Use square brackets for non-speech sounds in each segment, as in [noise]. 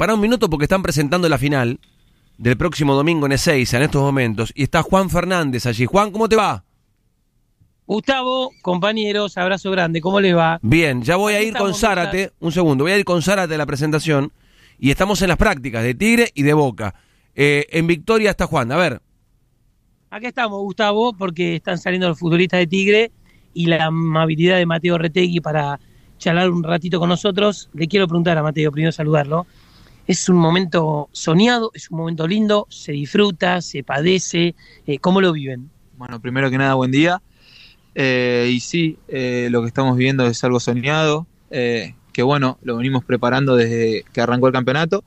Para un minuto porque están presentando la final del próximo domingo en Ezeiza en estos momentos y está Juan Fernández allí. Juan, ¿cómo te va? Gustavo, compañeros, abrazo grande, ¿cómo le va? Bien, ya voy a ir con Zárate, un segundo, voy a ir con Zárate a la presentación y estamos en las prácticas de Tigre y de Boca. Eh, en Victoria está Juan, a ver. aquí estamos, Gustavo, porque están saliendo los futbolistas de Tigre y la amabilidad de Mateo Retegui para charlar un ratito con nosotros. Le quiero preguntar a Mateo, primero saludarlo es un momento soñado, es un momento lindo, se disfruta, se padece. Eh, ¿Cómo lo viven? Bueno, primero que nada, buen día. Eh, y sí, eh, lo que estamos viviendo es algo soñado, que bueno, lo venimos preparando desde que arrancó el campeonato.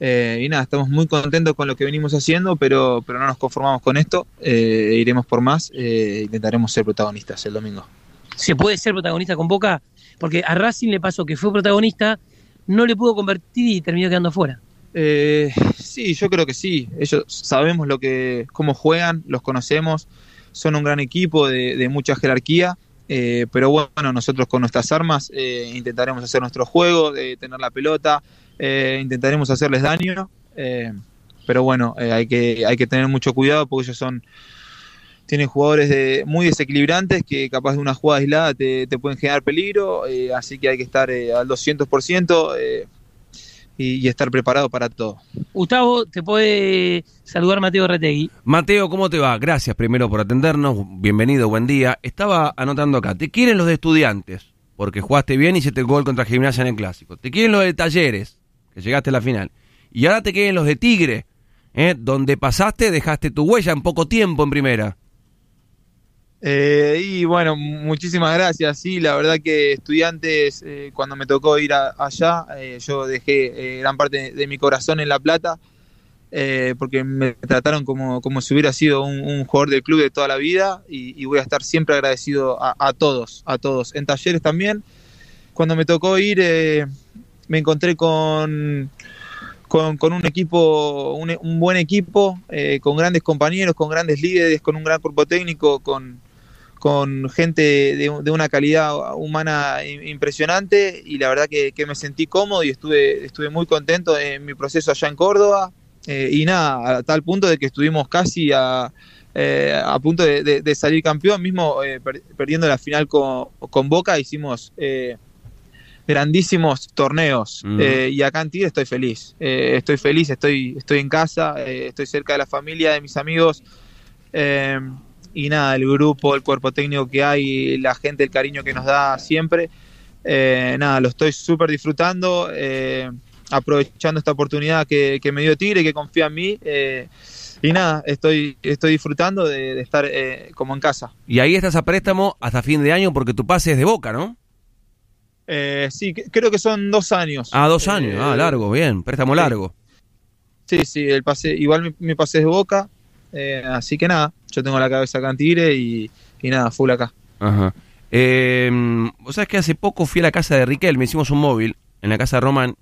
y nada, estamos muy contentos con lo que venimos haciendo, pero, pero no nos conformamos con esto, iremos por más, e intentaremos ser protagonistas el domingo. ¿Se puede ser protagonista con Boca? Porque a Racing le pasó que fue protagonista no le pudo convertir y terminó quedando fuera. Eh, sí, yo creo que sí. Ellos sabemos lo que, cómo juegan, los conocemos, son un gran equipo de, mucha jerarquía. Eh, pero bueno, nosotros con nuestras armas eh, intentaremos hacer nuestro juego, tener la pelota, intentaremos hacerles daño. pero bueno, hay, que, hay que tener mucho cuidado porque ellos son, tienen jugadores muy desequilibrantes que capaz de una jugada aislada te, pueden generar peligro, eh, así que hay que estar eh, al 200% eh, y, y, estar preparado para todo. Gustavo, te puede saludar Mateo Retegui. Mateo, ¿cómo te va? Gracias primero por atendernos, bienvenido, buen día. Estaba anotando acá, te quieren los de estudiantes, porque jugaste bien y hiciste el gol contra gimnasia en el clásico. Te quieren los de talleres, que llegaste a la final. Y ahora te quieren los de Tigre, donde pasaste, dejaste tu huella en poco tiempo en primera. Eh, y bueno, muchísimas gracias. Sí, la verdad que estudiantes, eh, cuando me tocó ir allá, eh, yo dejé gran parte de, mi corazón en La Plata, porque me trataron como, como si hubiera sido un, jugador del club de toda la vida y, voy a estar siempre agradecido a, todos, a todos. En talleres también, cuando me tocó ir, me encontré con, con, un equipo, un, buen equipo, con grandes compañeros, con grandes líderes, con un gran cuerpo técnico, con, con gente de, una calidad humana impresionante y la verdad que, me sentí cómodo y estuve, estuve muy contento en mi proceso allá en Córdoba eh, y nada, a tal punto de que estuvimos casi a, eh, punto de, salir campeón, mismo eh, perdiendo la final con, con Boca, hicimos grandísimos torneos mm. y acá en Tigre estoy feliz, estoy feliz, estoy, estoy en casa, estoy cerca de la familia, de mis amigos y nada, el grupo, el cuerpo técnico que hay, la gente, el cariño que nos da siempre. Eh, nada, lo estoy súper disfrutando, eh, aprovechando esta oportunidad que, me dio Tigre, que confía en mí. Eh, y nada, estoy, estoy disfrutando de, estar como en casa. Y ahí estás a préstamo hasta fin de año porque tu pase es de boca, ¿no? sí, creo que son dos años. Ah, dos años, ah, largo, bien, préstamo largo. Sí, sí, el pase, igual me mi pase es de boca, así que nada, yo tengo la cabeza acá en Tigre y, nada, full acá. Ajá. Em, vos sabés que hace poco fui a la casa de Riquel, me hicimos un móvil en la casa de Román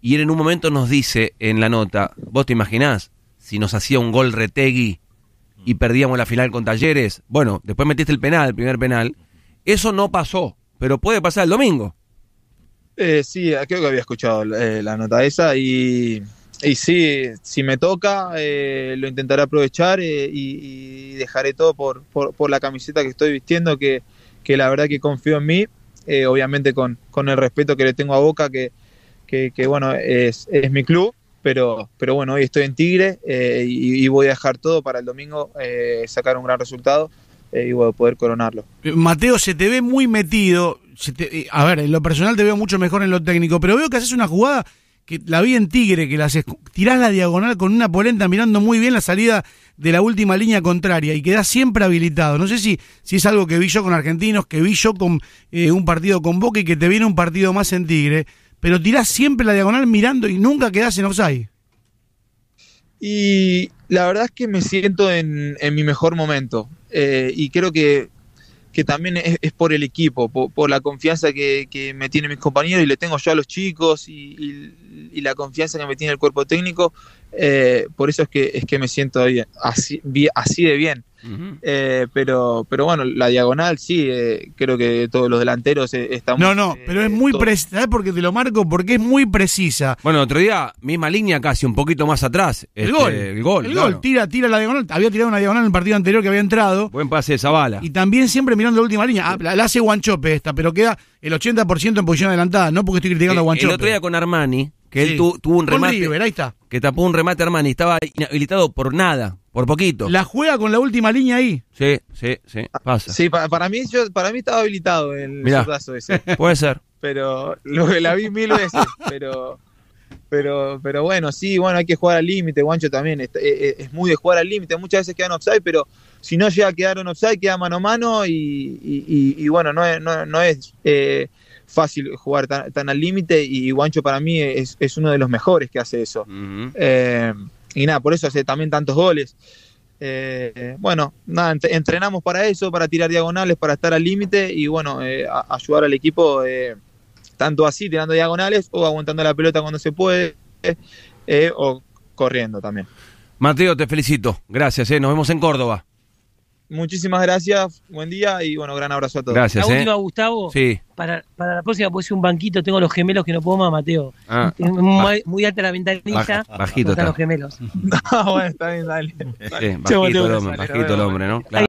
y él en un momento nos dice en la nota, vos te imaginás si nos hacía un gol Retegui y perdíamos la final con Talleres, bueno, después metiste el penal, el primer penal, eso no pasó, pero puede pasar el domingo. Eh, sí, creo que había escuchado eh, la nota esa y y sí, si me toca, eh, lo intentaré aprovechar eh, y, dejaré todo por, por, la camiseta que estoy vistiendo, que, la verdad que confío en mí, eh, obviamente con, el respeto que le tengo a Boca, que, bueno, es, mi club, pero, pero bueno, hoy estoy en Tigre y, y, voy a dejar todo para el domingo sacar un gran resultado y voy a poder coronarlo. Mateo, se te ve muy metido, a ver, en lo personal te veo mucho mejor en lo técnico, pero veo que haces una jugada que la vi en Tigre, que tirás la diagonal con una polenta mirando muy bien la salida de la última línea contraria y quedás siempre habilitado. No sé si, si es algo que vi yo con argentinos, que vi yo con eh, un partido con Boca y que te viene un partido más en Tigre, pero tirás siempre la diagonal mirando y nunca quedás en offside. Y la verdad es que me siento en, mi mejor momento eh, y creo que que también es, por el equipo, por, la confianza que, me tienen mis compañeros y le tengo yo a los chicos y, la confianza que me tiene el cuerpo técnico, eh, por eso es que, es que me siento así, así de bien. Eh, pero, pero bueno, la diagonal sí, eh, creo que todos los delanteros eh, están. No, no, pero es muy precisa. ¿Sabes por qué te lo marco? Porque es muy precisa. Bueno, otro día, misma línea casi, un poquito más atrás. El este, gol. El gol. gol, tira, tira la diagonal. Había tirado una diagonal en el partido anterior que había entrado. Buen pase de bala. Y también siempre mirando la última línea. Ah, la, hace Guanchope esta, pero queda el 80% en posición adelantada. No porque estoy criticando a Guanchope. El otro día con Armani que él tuvo, un remate. ahí está. Que tapó un remate Armani, estaba inhabilitado por nada. Por poquito. La juega con la última línea ahí. Sí, sí, sí. Ah, pasa. Sí, para, mí, yo, para mí estaba habilitado el brazo ese. [laughs] Puede ser. Pero lo que la vi mil veces. Pero, pero, pero bueno, sí, bueno, hay que jugar al límite, Guancho también. Eh, eh, es, muy de jugar al límite. Muchas veces quedan offside, pero si no llega a quedar un offside, queda mano a mano y, bueno, no es, no, es eh, fácil jugar tan, al límite. Y Guancho para mí es, es, uno de los mejores que hace eso y nada, por eso hace también tantos goles. Eh, bueno, nada, entrenamos para eso, para tirar diagonales, para estar al límite y bueno, eh, ayudar al equipo eh, tanto así, tirando diagonales o aguantando la pelota cuando se puede o corriendo también. Mateo, te felicito. Gracias, nos vemos en Córdoba. Muchísimas gracias, buen día y bueno, gran abrazo a todos. Gracias. La eh. última, Gustavo. Sí. Para, la próxima, pues un banquito, tengo los gemelos que no puedo más, Mateo. Ah, muy, muy, alta la ventanilla. bajito están los gemelos. no, [laughs] ah, bueno, está bien, dale. Sí, bajito, el hombre, ¿no?